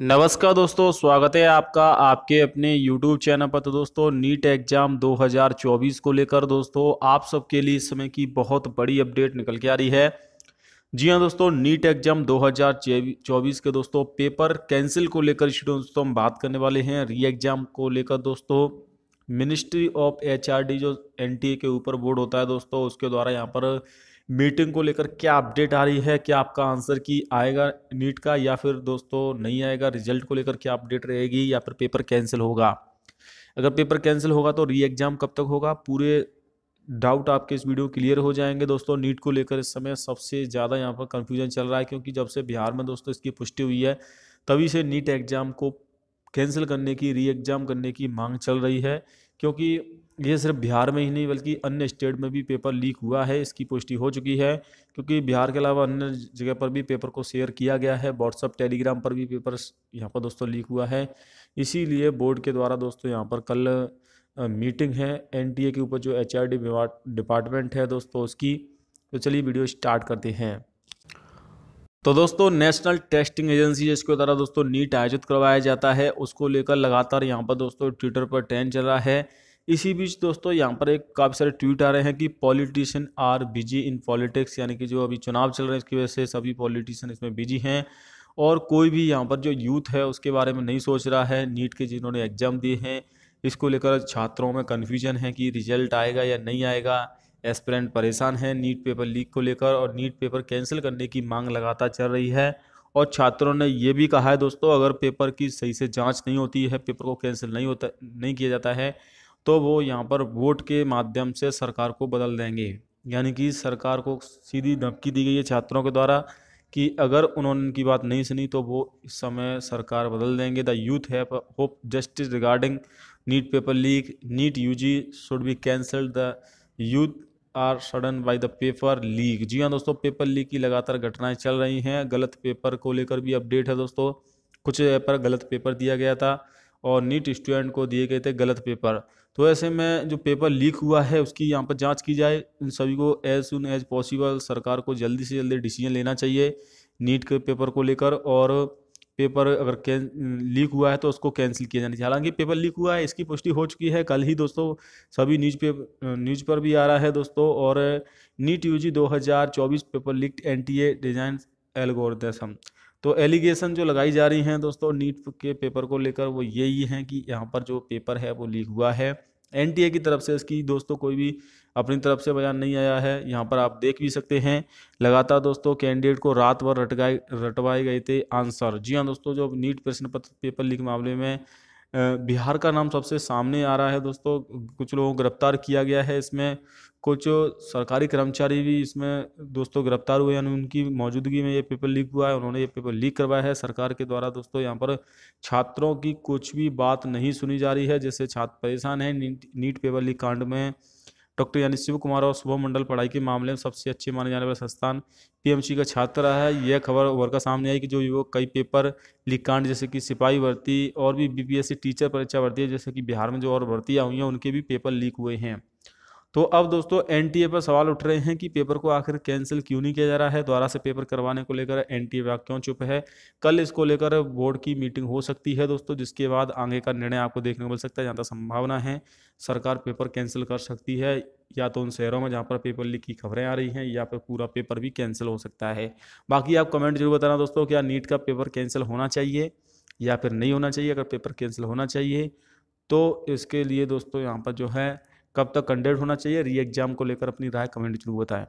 नमस्कार दोस्तों स्वागत है आपका आपके अपने YouTube चैनल पर तो दोस्तों नीट एग्ज़ाम 2024 को लेकर दोस्तों आप सबके लिए इस समय की बहुत बड़ी अपडेट निकल के आ रही है जी हाँ दोस्तों नीट एग्ज़ाम 2024 के दोस्तों पेपर कैंसिल को लेकर दोस्तों हम बात करने वाले हैं री एग्ज़ाम को लेकर दोस्तों मिनिस्ट्री ऑफ एचआरडी जो एनटीए के ऊपर बोर्ड होता है दोस्तों उसके द्वारा यहाँ पर मीटिंग को लेकर क्या अपडेट आ रही है क्या आपका आंसर की आएगा नीट का या फिर दोस्तों नहीं आएगा रिजल्ट को लेकर क्या अपडेट रहेगी या फिर पेपर कैंसिल होगा अगर पेपर कैंसिल होगा तो री एग्ज़ाम कब तक होगा पूरे डाउट आपके इस वीडियो क्लियर हो जाएंगे दोस्तों नीट को लेकर इस समय सबसे ज़्यादा यहाँ पर कन्फ्यूजन चल रहा है क्योंकि जब से बिहार में दोस्तों इसकी पुष्टि हुई है तभी से नीट एग्ज़ाम को कैंसिल करने की री एग्ज़ाम करने की मांग चल रही है क्योंकि ये सिर्फ बिहार में ही नहीं बल्कि अन्य स्टेट में भी पेपर लीक हुआ है इसकी पुष्टि हो चुकी है क्योंकि बिहार के अलावा अन्य जगह पर भी पेपर को शेयर किया गया है व्हाट्सअप टेलीग्राम पर भी पेपर यहाँ पर दोस्तों लीक हुआ है इसीलिए बोर्ड के द्वारा दोस्तों यहाँ पर कल मीटिंग है एन के ऊपर जो एच डिपार्टमेंट है दोस्तों उसकी तो चलिए वीडियो स्टार्ट करते हैं तो दोस्तों नेशनल टेस्टिंग एजेंसी जिसके द्वारा दोस्तों नीट आयोजित करवाया जाता है उसको लेकर लगातार यहाँ पर दोस्तों ट्विटर पर ट्रेंड चल रहा है इसी बीच दोस्तों यहाँ पर एक काफ़ी सारे ट्वीट आ रहे हैं कि politician are busy in politics यानी कि जो अभी चुनाव चल रहे हैं इसकी वजह से सभी पॉलिटिशियन इसमें बिजी हैं और कोई भी यहाँ पर जो यूथ है उसके बारे में नहीं सोच रहा है नीट के जिन्होंने एग्ज़ाम दिए हैं इसको लेकर छात्रों में कन्फ्यूजन है कि रिजल्ट आएगा या नहीं आएगा एस्पिरेंट परेशान हैं नीट पेपर लीक को लेकर और नीट पेपर कैंसिल करने की मांग लगातार चल रही है और छात्रों ने यह भी कहा है दोस्तों अगर पेपर की सही से जांच नहीं होती है पेपर को कैंसिल नहीं होता नहीं किया जाता है तो वो यहाँ पर वोट के माध्यम से सरकार को बदल देंगे यानी कि सरकार को सीधी धमकी दी गई है छात्रों के द्वारा कि अगर उन्होंने उनकी बात नहीं सुनी तो वो इस समय सरकार बदल देंगे the youth have hope justice regarding NEET paper leak NEET you should be cancelled the youth are sudden by the paper leak जी हाँ दोस्तों पेपर लीक की लगातार घटनाएं चल रही हैं गलत पेपर को लेकर भी अपडेट है दोस्तों कुछ पर गलत पेपर दिया गया था और नीट स्टूडेंट को दिए गए थे गलत पेपर तो ऐसे में जो पेपर लीक हुआ है उसकी यहाँ पर जांच की जाए इन सभी को एज सुन एज पॉसिबल सरकार को जल्दी से जल्दी डिसीजन लेना चाहिए नीट के पेपर को लेकर और पेपर अगर कैन लीक हुआ है तो उसको कैंसिल किया जाना चाहिए हालांकि पेपर लीक हुआ है इसकी पुष्टि हो चुकी है कल ही दोस्तों सभी न्यूज पेपर न्यूज पर भी आ रहा है दोस्तों और NEET U G paper leak N T A design algorithm तो एलिगेशन जो लगाई जा रही हैं दोस्तों नीट के पेपर को लेकर वो यही हैं कि यहाँ पर जो पेपर है वो लीक हुआ है एन की तरफ से इसकी दोस्तों कोई भी अपनी तरफ से बयान नहीं आया है यहाँ पर आप देख भी सकते हैं लगातार दोस्तों कैंडिडेट को रात भर रटगाए रटवाए गए थे आंसर जी हाँ दोस्तों जो नीट प्रश्न पत्र पेपर लीक मामले में बिहार का नाम सबसे सामने आ रहा है दोस्तों कुछ लोगों को गिरफ्तार किया गया है इसमें कुछ सरकारी कर्मचारी भी इसमें दोस्तों गिरफ्तार हुए यानी उनकी मौजूदगी में ये पेपर लीक हुआ है उन्होंने ये पेपर लीक करवाया है सरकार के द्वारा दोस्तों यहाँ पर छात्रों की कुछ भी बात नहीं सुनी जा रही है जिससे छात्र परेशान हैं नीट नीट पेपर लीक कांड में डॉक्टर यानी शिव कुमार और शुभम मंडल पढ़ाई के मामले में सबसे अच्छे माने जाने वाले संस्थान पीएमसी का छात्र रहा है यह खबर उभर का सामने आई कि जो युवक कई पेपर कांड जैसे कि सिपाही भर्ती और भी बीपीएससी टीचर परीक्षा भर्ती है जैसे कि बिहार में जो और भर्तियाँ हुई हैं उनके भी पेपर लीक हुए हैं तो अब दोस्तों एन पर सवाल उठ रहे हैं कि पेपर को आखिर कैंसिल क्यों नहीं किया जा रहा है दोबारा से पेपर करवाने को लेकर एन टी क्यों चुप है कल इसको लेकर बोर्ड की मीटिंग हो सकती है दोस्तों जिसके बाद आगे का निर्णय आपको देखने को मिल सकता है जहाँ तक संभावना है सरकार पेपर कैंसिल कर सकती है या तो उन शहरों में जहाँ पर पेपर लीक की खबरें आ रही हैं या फिर पूरा पेपर भी कैंसिल हो सकता है बाकी आप कमेंट जरूर बताना दोस्तों क्या नीट का पेपर कैंसिल होना चाहिए या फिर नहीं होना चाहिए अगर पेपर कैंसिल होना चाहिए तो इसके लिए दोस्तों यहाँ पर जो है कब तक कंडेड होना चाहिए री एग्जाम को लेकर अपनी राय कमेंट जरूर बताएं